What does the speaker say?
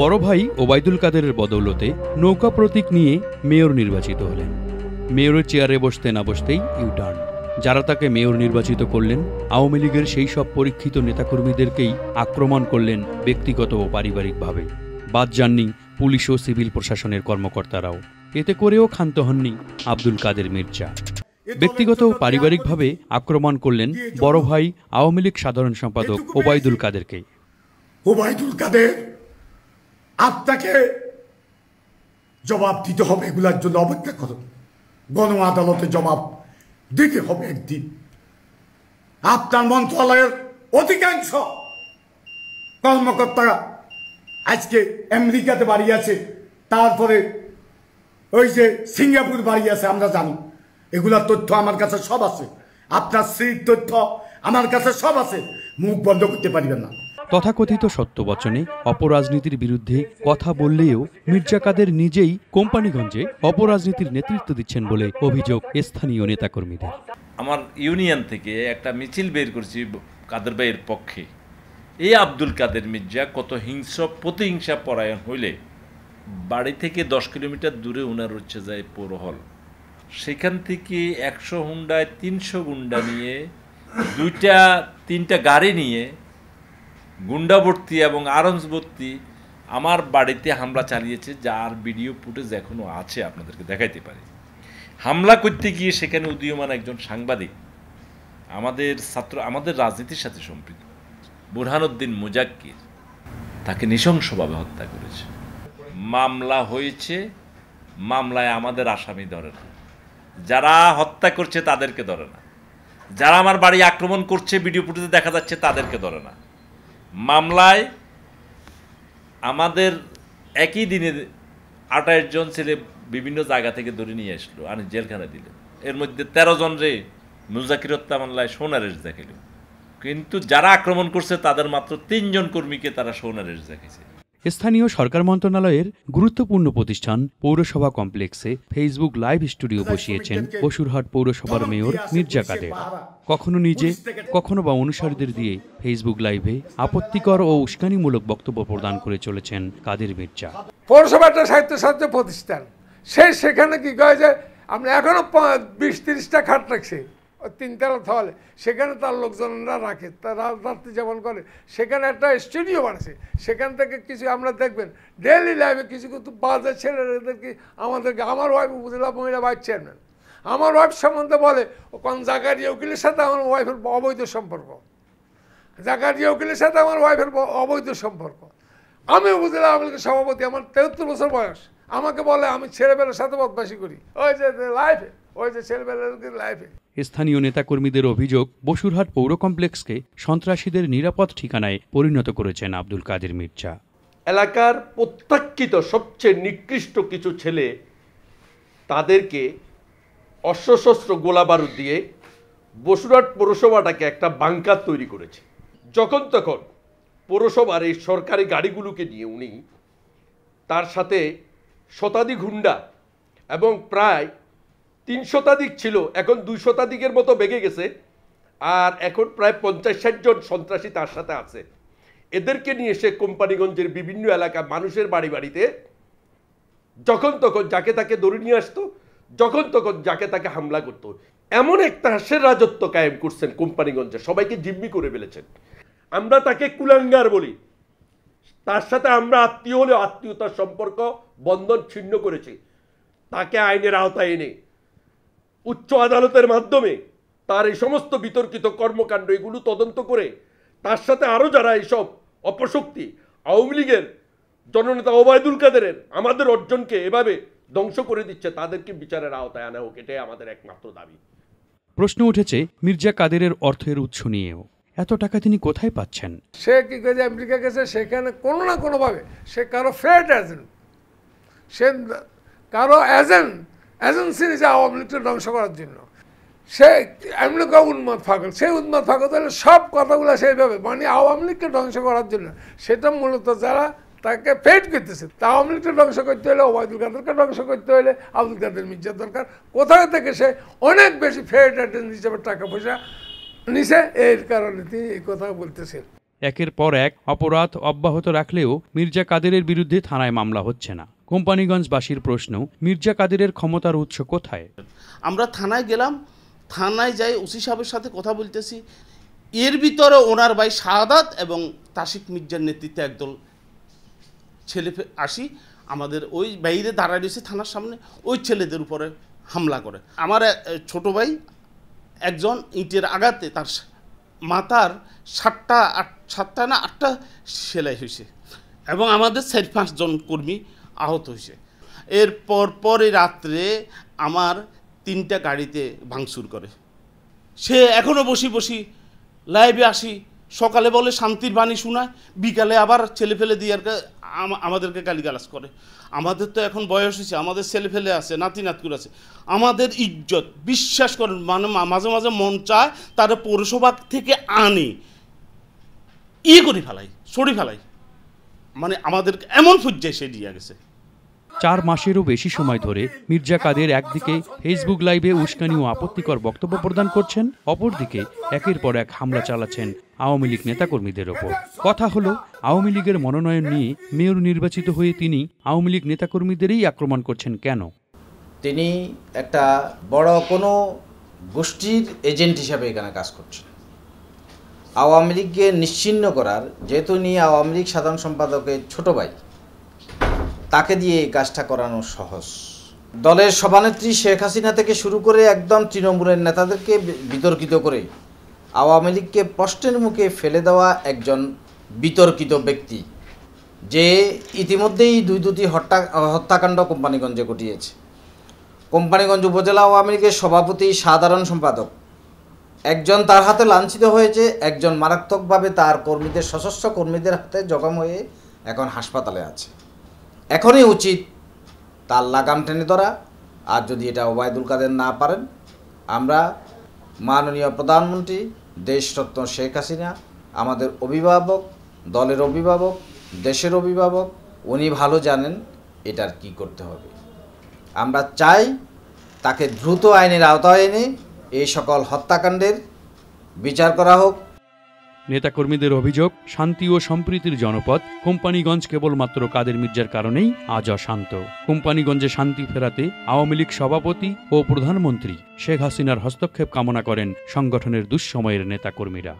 বড় ভাই ওবায়দুল কাদেরের বদৌলতে নৌকা প্রতীক নিয়ে মেয়র নির্বাচিত হলেন মেয়রের চেয়ারে বসতে না বসতেই ইউটার্ন যারা তাকে মেয়র নির্বাচিত করলেন আওয়ামী লীগের সেই সব পরীক্ষিত নেতাকর্মীদেরকেই আক্রমণ করলেন ব্যক্তিগত ও পারিবারিকভাবে বাদ যাননি পুলিশ ও সিভিল প্রশাসনের কর্মকর্তারাও এতে করেও ক্ষান্ত হননি আব্দুল কাদের মির্জা ব্যক্তিগত ও পারিবারিকভাবে আক্রমণ করলেন বড় ভাই আওয়ামী লীগ সাধারণ সম্পাদক ওবায়দুল কাদেরকে ওবায়দুল কাদের আপনাকে জবাব দিতে হবে এগুলার জন্য অপেক্ষা করো গণ আদালতে জবাব দিতে হবে একদিন আপনার মন্ত্রণালয়ের অধিকাংশ কর্মকর্তারা আজকে আমেরিকাতে বাড়ি আছে তারপরে ওই যে সিঙ্গাপুর বাড়ি আছে আমরা জানি এগুলার তথ্য আমার কাছে সব আছে আপনার স্ত্রীর তথ্য আমার কাছে সব আছে মুখ বন্ধ করতে পারিবেন না তথাকথিত সত্যবচনে অপরাজনীতির বিরুদ্ধে কথা বললেও মির্জা কাদের নিজেই কোম্পানিগঞ্জে অপরাজনীতির নেতৃত্ব দিচ্ছেন বলে অভিযোগ স্থানীয় নেতাকর্মীদের আমার ইউনিয়ন থেকে একটা মিছিল বের করছি কাদের ভাইয়ের পক্ষে এই আব্দুল কাদের মির্জা কত হিংস্র প্রতিহিংসা পরায়ণ হইলে বাড়ি থেকে দশ কিলোমিটার দূরে ওনার হচ্ছে যায় হল সেখান থেকে একশো হুন্ডায় তিনশো গুন্ডা নিয়ে দুইটা তিনটা গাড়ি নিয়ে গুন্ডাবর্তি এবং আরমসভর্তি আমার বাড়িতে হামলা চালিয়েছে যার ভিডিও ফুটেজ এখনও আছে আপনাদেরকে দেখাইতে পারি হামলা করতে গিয়ে সেখানে উদীয়মান একজন সাংবাদিক আমাদের ছাত্র আমাদের রাজনীতির সাথে সম্পৃক্ত বুরহানুদ্দিন মুজাক্কির তাকে নৃশংসভাবে হত্যা করেছে মামলা হয়েছে মামলায় আমাদের আসামি ধরে না যারা হত্যা করছে তাদেরকে ধরে না যারা আমার বাড়ি আক্রমণ করছে ভিডিও ফুটেজে দেখা যাচ্ছে তাদেরকে ধরে না মামলায় আমাদের একই দিনে আটাইশ জন ছেলে বিভিন্ন জায়গা থেকে ধরে নিয়ে আসলো আর জেলখানা দিল এর মধ্যে তেরো জন রে মুজাকির হত্যা মামলায় সোনারেস দেখালো কিন্তু যারা আক্রমণ করছে তাদের মাত্র তিনজন কর্মীকে তারা সোনারেস দেখেছে স্থানীয় সরকার মন্ত্রণালয়ের গুরুত্বপূর্ণ প্রতিষ্ঠান পৌরসভা কমপ্লেক্সে ফেসবুক লাইভ স্টুডিও বসিয়েছেন বসুরহাট পৌরসভার মেয়র মির্জা কাদের কখনো নিজে কখনো বা অনুসারীদের দিয়ে ফেসবুক লাইভে আপত্তিকর ও উস্কানিমূলক বক্তব্য প্রদান করে চলেছেন কাদের মির্জা পৌরসভাটা সাহিত্য সাহিত্য প্রতিষ্ঠান সে সেখানে কি কয় যে আমরা এখনো বিশ তিরিশটা খাট রাখছি তিনতলা থলে সেখানে তার লোকজনরা রাখে তারা রাত্রি যেমন করে সেখানে একটা স্টুডিও বানাছে সেখান থেকে কিছু আমরা দেখবেন ডেলি লাইফে কিছু কিন্তু বাজার এদেরকে আমাদেরকে আমার ওয়াইফ উপজেলা মহিলা ভাইস চেয়ারম্যান আমার ওয়াইফ সম্বন্ধে বলে কোন জাকারিয়া উকিলের সাথে আমার ওয়াইফের অবৈধ সম্পর্ক জাকারিয়া উকিলের সাথে আমার ওয়াইফের অবৈধ সম্পর্ক আমি উপজেলা আমাকে সভাপতি আমার তেহত্তর বছর বয়স আমাকে বলে আমি ছেলেবেলার সাথে বদমাসি করি ওই যে লাইফে ওই যে ছেলেবেলার লাইফে স্থানীয় নেতাকর্মীদের অভিযোগ বসুরহাট পৌর কমপ্লেক্সকে সন্ত্রাসীদের নিরাপদ ঠিকানায় পরিণত করেছেন আব্দুল কাদের মির্জা এলাকার প্রত্যাখ্যিত সবচেয়ে নিকৃষ্ট কিছু ছেলে তাদেরকে অস্ত্রশস্ত্র গোলাবারুদ দিয়ে বসুরহাট পৌরসভাটাকে একটা বাংকার তৈরি করেছে যখন তখন পৌরসভার এই সরকারি গাড়িগুলোকে নিয়ে উনি তার সাথে শতাধিক হুন্ডা এবং প্রায় তিন শতাধিক ছিল এখন দুই শতাধিকের মতো বেগে গেছে আর এখন প্রায় পঞ্চাশ ষাট জন সন্ত্রাসী তার সাথে আছে এদেরকে নিয়ে সে কোম্পানিগঞ্জের বিভিন্ন এলাকা মানুষের বাড়ি বাড়িতে যখন তখন যাকে তাকে দৌড়ে নিয়ে আসতো যখন তখন যাকে তাকে হামলা করত এমন এক ত্রাসের রাজত্ব কায়েম করছেন কোম্পানিগঞ্জে সবাইকে জিম্মি করে ফেলেছেন আমরা তাকে কুলাঙ্গার বলি তার সাথে আমরা আত্মীয় হলেও আত্মীয়তার সম্পর্ক বন্ধন ছিন্ন করেছি তাকে আইনের আওতায় এনে উচ্চ আদালতের মাধ্যমে তার এই সমস্ত বিতর্কিত কর্মকাণ্ড এগুলো তদন্ত করে তার সাথে আরও যারা এইসব অপশক্তি আওয়ামী লীগের জননেতা ওবায়দুল কাদেরের আমাদের অর্জনকে এভাবে ধ্বংস করে দিচ্ছে তাদেরকে বিচারের আওতায় আনা হোক এটাই আমাদের একমাত্র দাবি প্রশ্ন উঠেছে মির্জা কাদেরের অর্থের উৎস নিয়েও এত টাকা তিনি কোথায় পাচ্ছেন সে কি করে আমেরিকা গেছে সেখানে কোনো না কোনোভাবে সে কারো ফ্রেড এজেন্ট সে কারো এজেন্ট এজেন্সি যে আওয়ামী লীগটা ধ্বংস করার জন্য সে আওয়ামী উন্মাদ ফাগল সেই উন্মাদ ফাগল তাহলে সব কথাগুলো সেইভাবে মানে আওয়ামী লীগকে ধ্বংস করার জন্য সেটা মূলত যারা তাকে পেট করতেছে তা আওয়ামী লীগকে ধ্বংস করতে হলে ওবায়দুল কাদেরকে ধ্বংস করতে হলে আব্দুল কাদের মির্জার দরকার কোথাও থেকে সে অনেক বেশি ফেড অ্যাটেন্স হিসেবে টাকা পয়সা নিছে এর কারণে তিনি এই কথা বলতেছেন একের পর এক অপরাধ অব্যাহত রাখলেও মির্জা কাদেরের বিরুদ্ধে থানায় মামলা হচ্ছে না কোম্পানিগঞ্জবাসীর প্রশ্ন মির্জা কাদেরের ক্ষমতার উৎস কোথায় আমরা থানায় গেলাম থানায় যাই ওসি সাহেবের সাথে কথা বলতেছি এর ভিতরে ওনার ভাই শাহাদ এবং তাসিক মির্জার নেতৃত্বে একদল ছেলে আসি আমাদের ওই বাইরে দাঁড়ায় রয়েছে থানার সামনে ওই ছেলেদের উপরে হামলা করে আমার ছোট ভাই একজন ইটের আঘাতে তার মাথার সাতটা আট সাতটা না আটটা সেলাই হয়েছে এবং আমাদের চার পাঁচজন কর্মী আহত হয়েছে এরপর পরে রাত্রে আমার তিনটা গাড়িতে ভাঙচুর করে সে এখনও বসি বসি লাইভে আসি সকালে বলে শান্তির বাণী শোনায় বিকালে আবার ছেলে ফেলে দিয়ে আমাদেরকে গালিগালাজ করে আমাদের তো এখন বয়স হয়েছে আমাদের ছেলে ফেলে আছে নাতি নাতকুর আছে আমাদের ইজ্জত বিশ্বাস করেন মানে মাঝে মাঝে মন চায় তারা পৌরসভা থেকে আনি ইয়ে করি ফেলাই সরি ফেলাই মানে আমাদেরকে এমন ফুজ্জায় সে দিয়ে গেছে চার মাসেরও বেশি সময় ধরে মির্জা কাদের একদিকে ফেসবুক লাইভে উস্কানি ও আপত্তিকর বক্তব্য প্রদান করছেন অপরদিকে একের পর এক হামলা চালাচ্ছেন আওয়ামী লীগ নেতাকর্মীদের ওপর কথা হলো আওয়ামী লীগের মনোনয়ন নিয়ে মেয়র নির্বাচিত হয়ে তিনি আওয়ামী লীগ নেতাকর্মীদেরই আক্রমণ করছেন কেন তিনি একটা বড় কোনো গোষ্ঠীর এজেন্ট হিসাবে এখানে কাজ করছেন আওয়ামী লীগকে নিশ্চিন্ন করার যেহেতু নিয়ে আওয়ামী লীগ সাধারণ সম্পাদকের ছোট ভাই তাকে দিয়ে এই কাজটা করানো সহজ দলের সভানেত্রী শেখ হাসিনা থেকে শুরু করে একদম তৃণমূলের নেতাদেরকে বিতর্কিত করে আওয়ামী লীগকে প্রশ্নের মুখে ফেলে দেওয়া একজন বিতর্কিত ব্যক্তি যে ইতিমধ্যেই দুই দুটি হত্যা হত্যাকাণ্ড কোম্পানিগঞ্জে ঘটিয়েছে কোম্পানিগঞ্জ উপজেলা আওয়ামী লীগের সভাপতি সাধারণ সম্পাদক একজন তার হাতে লাঞ্ছিত হয়েছে একজন মারাত্মকভাবে তার কর্মীদের সশস্ত্র কর্মীদের হাতে জখম হয়ে এখন হাসপাতালে আছে এখনই উচিত তার লাগাম টেনে ধরা আর যদি এটা ওবায়দুল কাদের না পারেন আমরা মাননীয় প্রধানমন্ত্রী দেশরত্ন শেখ হাসিনা আমাদের অভিভাবক দলের অভিভাবক দেশের অভিভাবক উনি ভালো জানেন এটার কি করতে হবে আমরা চাই তাকে দ্রুত আইনের আওতায় এনে এই সকল হত্যাকাণ্ডের বিচার করা হোক নেতাকর্মীদের অভিযোগ শান্তি ও সম্প্রীতির জনপদ কোম্পানিগঞ্জ কেবলমাত্র কাদের মির্জার কারণেই আজ অশান্ত কোম্পানিগঞ্জে শান্তি ফেরাতে আওয়ামী লীগ সভাপতি ও প্রধানমন্ত্রী শেখ হাসিনার হস্তক্ষেপ কামনা করেন সংগঠনের দুঃসময়ের নেতাকর্মীরা